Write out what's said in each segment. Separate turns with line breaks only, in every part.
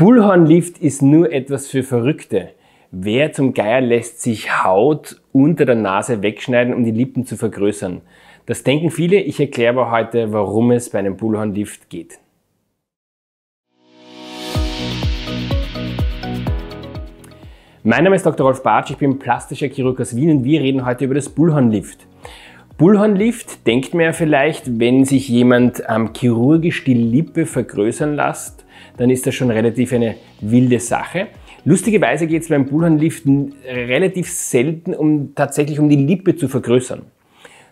Bullhornlift ist nur etwas für Verrückte. Wer zum Geier lässt sich Haut unter der Nase wegschneiden, um die Lippen zu vergrößern? Das denken viele. Ich erkläre aber heute, warum es bei einem Bullhornlift geht. Mein Name ist Dr. Rolf Bartsch, ich bin plastischer Chirurg aus Wien und wir reden heute über das Bullhornlift. Bullhornlift denkt man ja vielleicht, wenn sich jemand ähm, chirurgisch die Lippe vergrößern lässt, dann ist das schon relativ eine wilde Sache. Lustigerweise geht es beim Bullhornlift relativ selten um tatsächlich um die Lippe zu vergrößern,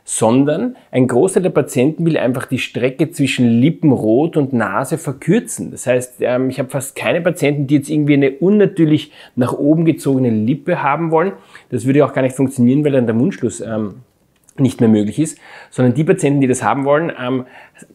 sondern ein Großteil der Patienten will einfach die Strecke zwischen Lippenrot und Nase verkürzen. Das heißt, ähm, ich habe fast keine Patienten, die jetzt irgendwie eine unnatürlich nach oben gezogene Lippe haben wollen. Das würde auch gar nicht funktionieren, weil dann der Mundschluss ähm, nicht mehr möglich ist, sondern die Patienten, die das haben wollen, ähm,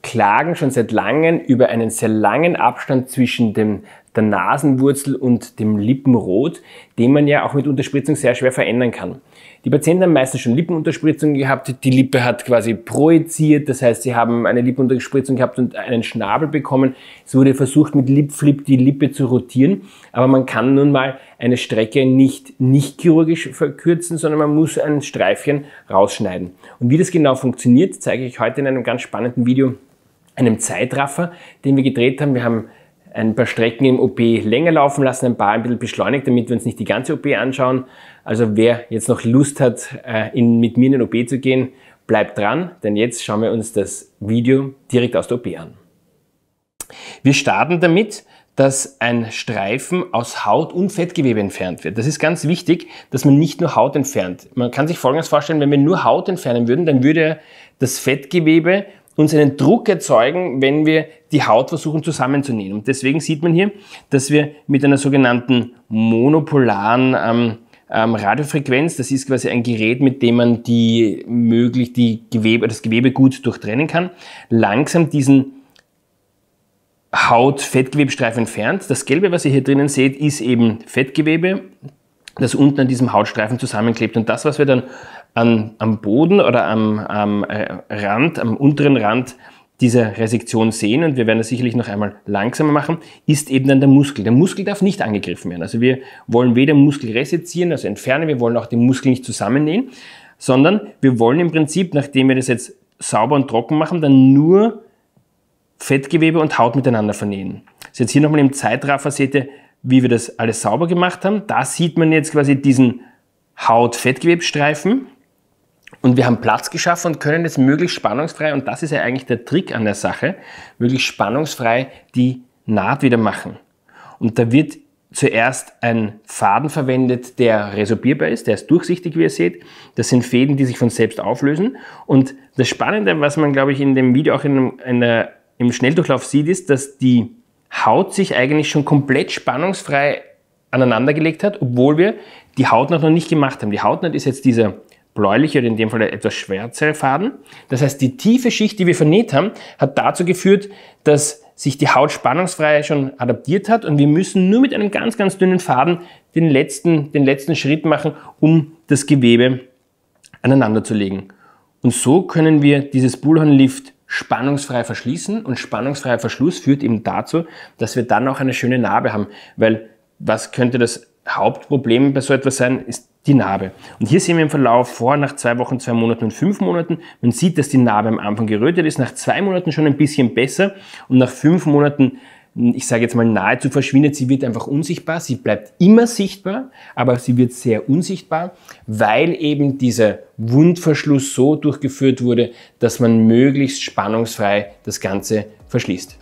klagen schon seit langem über einen sehr langen Abstand zwischen dem der Nasenwurzel und dem Lippenrot, den man ja auch mit Unterspritzung sehr schwer verändern kann. Die Patienten haben meistens schon Lippenunterspritzung gehabt, die Lippe hat quasi projiziert, das heißt, sie haben eine Lippenunterspritzung gehabt und einen Schnabel bekommen. Es wurde versucht, mit Lipflip die Lippe zu rotieren, aber man kann nun mal eine Strecke nicht nicht chirurgisch verkürzen, sondern man muss ein Streifchen rausschneiden. Und wie das genau funktioniert, zeige ich heute in einem ganz spannenden Video, einem Zeitraffer, den wir gedreht haben. Wir haben ein paar Strecken im OP länger laufen lassen, ein paar ein bisschen beschleunigt, damit wir uns nicht die ganze OP anschauen. Also wer jetzt noch Lust hat, äh, in, mit mir in den OP zu gehen, bleibt dran, denn jetzt schauen wir uns das Video direkt aus der OP an. Wir starten damit, dass ein Streifen aus Haut und Fettgewebe entfernt wird. Das ist ganz wichtig, dass man nicht nur Haut entfernt. Man kann sich Folgendes vorstellen, wenn wir nur Haut entfernen würden, dann würde das Fettgewebe uns einen Druck erzeugen, wenn wir die Haut versuchen zusammenzunähen. Und deswegen sieht man hier, dass wir mit einer sogenannten monopolaren ähm, ähm, Radiofrequenz, das ist quasi ein Gerät, mit dem man die möglich die Gewebe, das Gewebe gut durchtrennen kann, langsam diesen Haut-Fettgewebstreifen entfernt. Das Gelbe, was ihr hier drinnen seht, ist eben Fettgewebe, das unten an diesem Hautstreifen zusammenklebt. Und das, was wir dann an, am Boden oder am, am äh, Rand, am unteren Rand dieser Resektion sehen und wir werden das sicherlich noch einmal langsamer machen, ist eben dann der Muskel. Der Muskel darf nicht angegriffen werden. Also wir wollen weder Muskel resizieren, also entfernen, wir wollen auch den Muskel nicht zusammennähen, sondern wir wollen im Prinzip, nachdem wir das jetzt sauber und trocken machen, dann nur Fettgewebe und Haut miteinander vernähen. Das ist jetzt hier nochmal im Zeitraffer seht ihr, wie wir das alles sauber gemacht haben. Da sieht man jetzt quasi diesen Haut-Fettgewebstreifen und wir haben Platz geschaffen und können jetzt möglichst spannungsfrei, und das ist ja eigentlich der Trick an der Sache, möglichst spannungsfrei die Naht wieder machen. Und da wird zuerst ein Faden verwendet, der resorbierbar ist, der ist durchsichtig, wie ihr seht. Das sind Fäden, die sich von selbst auflösen. Und das Spannende, was man, glaube ich, in dem Video auch in einer, im Schnelldurchlauf sieht, ist, dass die Haut sich eigentlich schon komplett spannungsfrei aneinandergelegt hat, obwohl wir die Hautnaht noch nicht gemacht haben. Die Hautnaht ist jetzt dieser bläuliche oder in dem Fall etwas schwärzere Faden. Das heißt, die tiefe Schicht, die wir vernäht haben, hat dazu geführt, dass sich die Haut spannungsfrei schon adaptiert hat und wir müssen nur mit einem ganz, ganz dünnen Faden den letzten, den letzten Schritt machen, um das Gewebe aneinander zu legen. Und so können wir dieses Bullhorn-Lift spannungsfrei verschließen und spannungsfreier Verschluss führt eben dazu, dass wir dann auch eine schöne Narbe haben, weil was könnte das Hauptproblem bei so etwas sein, ist die Narbe. Und hier sehen wir im Verlauf vor, nach zwei Wochen, zwei Monaten und fünf Monaten, man sieht, dass die Narbe am Anfang gerötet ist, nach zwei Monaten schon ein bisschen besser und nach fünf Monaten, ich sage jetzt mal nahezu verschwindet, sie wird einfach unsichtbar, sie bleibt immer sichtbar, aber sie wird sehr unsichtbar, weil eben dieser Wundverschluss so durchgeführt wurde, dass man möglichst spannungsfrei das Ganze verschließt.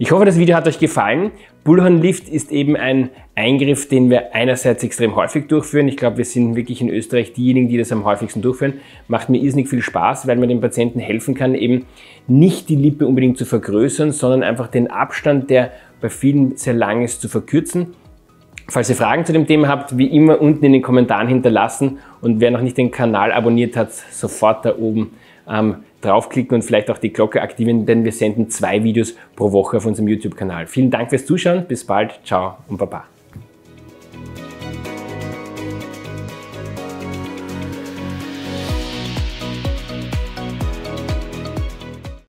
Ich hoffe, das Video hat euch gefallen. Bullhornlift ist eben ein Eingriff, den wir einerseits extrem häufig durchführen. Ich glaube, wir sind wirklich in Österreich diejenigen, die das am häufigsten durchführen. Macht mir irrsinnig viel Spaß, weil man dem Patienten helfen kann, eben nicht die Lippe unbedingt zu vergrößern, sondern einfach den Abstand, der bei vielen sehr lang ist, zu verkürzen. Falls ihr Fragen zu dem Thema habt, wie immer unten in den Kommentaren hinterlassen und wer noch nicht den Kanal abonniert hat, sofort da oben ähm, draufklicken und vielleicht auch die Glocke aktivieren, denn wir senden zwei Videos pro Woche auf unserem YouTube-Kanal. Vielen Dank fürs Zuschauen, bis bald, ciao und baba.